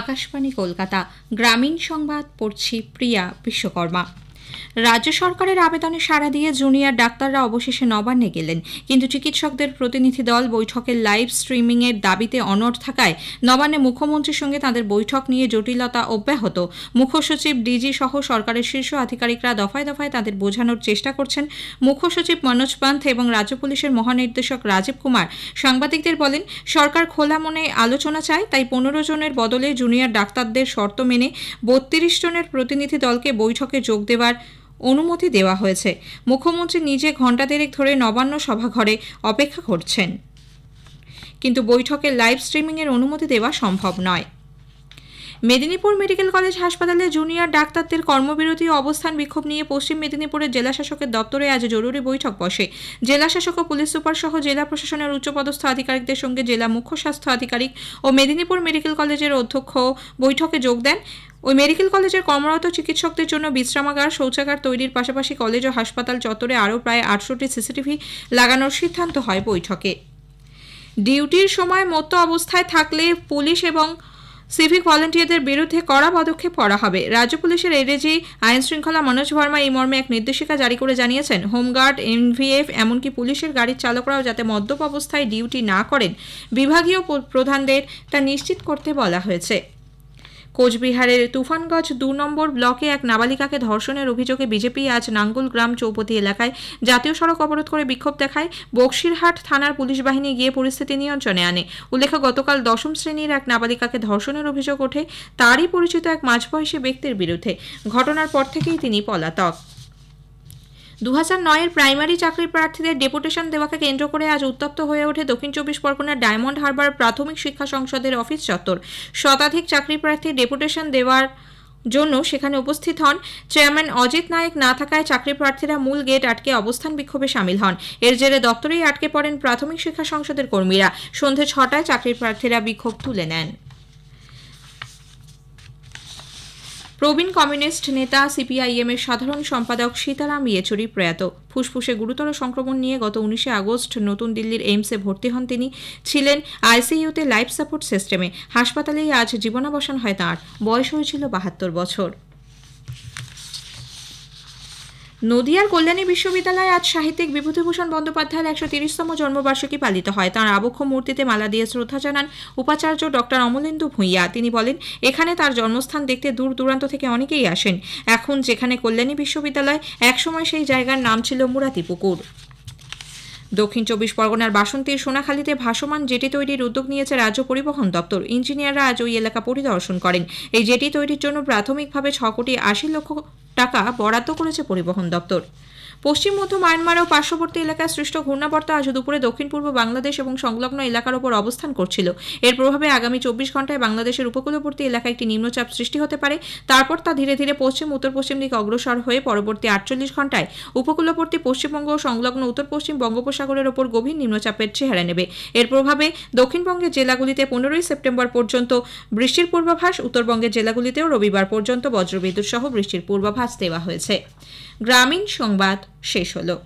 আকাশবাণী কলকাতা গ্রামীণ সংবাদ পড়ছি প্রিয়া বিশ্বকর্মা রাজ্য সরকারের আবেদনে সাড়া দিয়ে জুনিয়র ডাক্তাররা অবশেষে নবান্নে গেলেন কিন্তু চিকিৎসকদের প্রতিনিধি দল বৈঠকের লাইভ স্ট্রিমিংয়ের দাবিতে অনড় থাকায় নবান্নে মুখ্যমন্ত্রীর সঙ্গে তাদের বৈঠক নিয়ে জটিলতা অব্যাহত মুখ্যসচিব ডিজি সহ সরকারের শীর্ষ আধিকারিকরা দফায় দফায় তাদের বোঝানোর চেষ্টা করছেন মুখ্যসচিব মনোজ পান্থ এবং রাজ্য পুলিশের মহানির্দেশক রাজীব কুমার সাংবাদিকদের বলেন সরকার খোলা মনে আলোচনা চায় তাই পনেরো জনের বদলে জুনিয়র ডাক্তারদের শর্ত মেনে বত্রিশ জনের প্রতিনিধি দলকে বৈঠকে যোগ দেওয়ার অনুমতি দেওয়া হয়েছে মুখ্যমন্ত্রী নিজে ঘণ্টা দেড়েক ধরে নবান্ন সভাঘরে অপেক্ষা করছেন কিন্তু বৈঠকে লাইভ স্ট্রিমিংয়ের অনুমতি দেওয়া সম্ভব নয় মেদিনীপুর মেডিকেল কলেজ হাসপাতালে জুনিয়র ডাক্তারদের কর্মবিরতি অবস্থান বিক্ষোভ নিয়ে পশ্চিম মেদিনীপুরের জেলাশাসকের দপ্তরে আজ জরুরি বৈঠক বসে জেলাশাসক ও পুলিশ সুপার সহ জেলা প্রশাসনের উচ্চপদস্থ আধিকারিকদের সঙ্গে জেলা মুখ্য স্বাস্থ্য আধিকারিক ও মেদিনীপুর মেডিকেল কলেজের অধ্যক্ষ বৈঠকে যোগ দেন ওই মেডিকেল কলেজের কর্মরত চিকিৎসকদের জন্য বিশ্রামাগার শৌচাগার তৈরির পাশাপাশি কলেজ ও হাসপাতাল চত্বরে আরও প্রায় আটশোটি সিসিটিভি লাগানোর সিদ্ধান্ত হয় বৈঠকে ডিউটির সময় মত্ত অবস্থায় থাকলে পুলিশ এবং সিভিক ভলেন্টিয়ারদের বিরুদ্ধে কড়া পদক্ষেপ করা হবে রাজ্য পুলিশের এডিজি আইন শৃঙ্খলা মনোজ ভার্মা এই মর্মে এক নির্দেশিকা জারি করে জানিয়েছেন হোমগার্ড এনভিএফ এমনকি পুলিশের গাড়ির চালকরাও যাতে মদ্যপ অবস্থায় ডিউটি না করেন বিভাগীয় প্রধানদের তা নিশ্চিত করতে বলা হয়েছে কোচবিহারের তুফানগঞ্জ দু নম্বর ব্লকে এক নাবালিকাকে ধর্ষণের অভিযোগে বিজেপি আজ নাঙ্গুল গ্রাম চৌপতি এলাকায় জাতীয় সড়ক অবরোধ করে বিক্ষোভ দেখায় বক্সিরহাট থানার পুলিশ বাহিনী গিয়ে পরিস্থিতি নিয়ন্ত্রণে আনে উল্লেখ্য গতকাল দশম শ্রেণীর এক নাবালিকাকে ধর্ষণের অভিযোগ ওঠে তারই পরিচিত এক মাঝবয়সী ব্যক্তির বিরুদ্ধে ঘটনার পর থেকেই তিনি পলাতক দু নয়ের প্রাইমারি চাকরি প্রার্থীদের ডেপুটেশন দেওয়াকে কেন্দ্র করে আজ উত্তপ্ত হয়ে ওঠে দক্ষিণ চব্বিশ পরগনার ডায়মন্ড হারবার প্রাথমিক শিক্ষা সংসদের অফিস চত্বর শতাধিক চাকরি প্রার্থীর ডেপুটেশন দেওয়ার জন্য সেখানে উপস্থিত হন চেয়ারম্যান অজিত নায়েক না থাকায় চাকরি প্রার্থীরা মূল গেট আটকে অবস্থান বিক্ষোভে সামিল হন এর জেরে দপ্তরেই আটকে পড়েন প্রাথমিক শিক্ষা সংসদের কর্মীরা সন্ধে ছটায় চাকরি প্রার্থীরা বিক্ষোভ তুলে নেন প্রবীণ কমিউনিস্ট নেতা সিপিআইএম এর সাধারণ সম্পাদক সীতারাম ইয়েচুরি প্রয়াত ফুসফুসে গুরুতর সংক্রমণ নিয়ে গত উনিশে আগস্ট নতুন দিল্লির এইমসে ভর্তি হন তিনি ছিলেন আইসিইউতে লাইফ সাপোর্ট সিস্টেমে হাসপাতালেই আজ জীবনাবসান হয় তাঁর বয়স হয়েছিল বাহাত্তর বছর নদিয়ার কল্যাণী বিশ্ববিদ্যালয়ে আজ সাহিত্যিক বিভূতিভূষণ বন্দ্যোপাধ্যায়ের একশো তিরিশতম জন্মবার্ষিকী পালিত হয় তাঁর আবক্ষ মূর্তিতে মালা দিয়ে শ্রদ্ধা জানান উপাচার্য ডক্টর অমলেন্দু ভূঁইয়া তিনি বলেন এখানে তার জন্মস্থান দেখতে দূর দূরান্ত থেকে অনেকেই আসেন এখন যেখানে কল্যাণী বিশ্ববিদ্যালয় একসময় সেই জায়গার নাম ছিল মুরাতিপুকুর দক্ষিণ চব্বিশ পরগনার বাসন্তীর সোনাখালীতে ভাসমান জেটি তৈরির উদ্যোগ নিয়েছে রাজ্য পরিবহন দপ্তর ইঞ্জিনিয়াররা আজ ওই এলাকা পরিদর্শন করেন এই জেটি তৈরির জন্য প্রাথমিকভাবে ছ কোটি আশি লক্ষ টাকা বরাদ্দ করেছে পরিবহন দপ্তর পশ্চিম মধ্য মায়ানমার ও পার্শ্ববর্তী এলাকায় সৃষ্ট ঘূর্ণাবর্তা আজ দুপুরে দক্ষিণ পূর্ব বাংলাদেশ এবং সংলগ্ন এলাকার ওপর অবস্থান করছিল এর প্রভাবে আগামী চব্বিশ ঘন্টায় বাংলাদেশের উপকূলবর্তী এলাকায় একটি নিম্নচাপ সৃষ্টি হতে পারে তারপর তা ধীরে ধীরে পশ্চিম উত্তর পশ্চিম দিকে অগ্রসর হয়ে পরবর্তী আটচল্লিশ ঘন্টায় উপকূলবর্তী পশ্চিমবঙ্গ ও সংলগ্ন উত্তর পশ্চিম বঙ্গোপসাগরের ওপর গভীর নিম্নচাপের চেহারা নেবে এর প্রভাবে দক্ষিণবঙ্গের জেলাগুলিতে পনেরোই সেপ্টেম্বর পর্যন্ত বৃষ্টির পূর্বাভাস উত্তরবঙ্গের জেলাগুলিতেও রবিবার পর্যন্ত বজ্রবিদ্যুৎ সহ বৃষ্টির পূর্বাভাস ভাঁজ দেওয়া হয়েছে গ্রামীণ সংবাদ শেষ হলো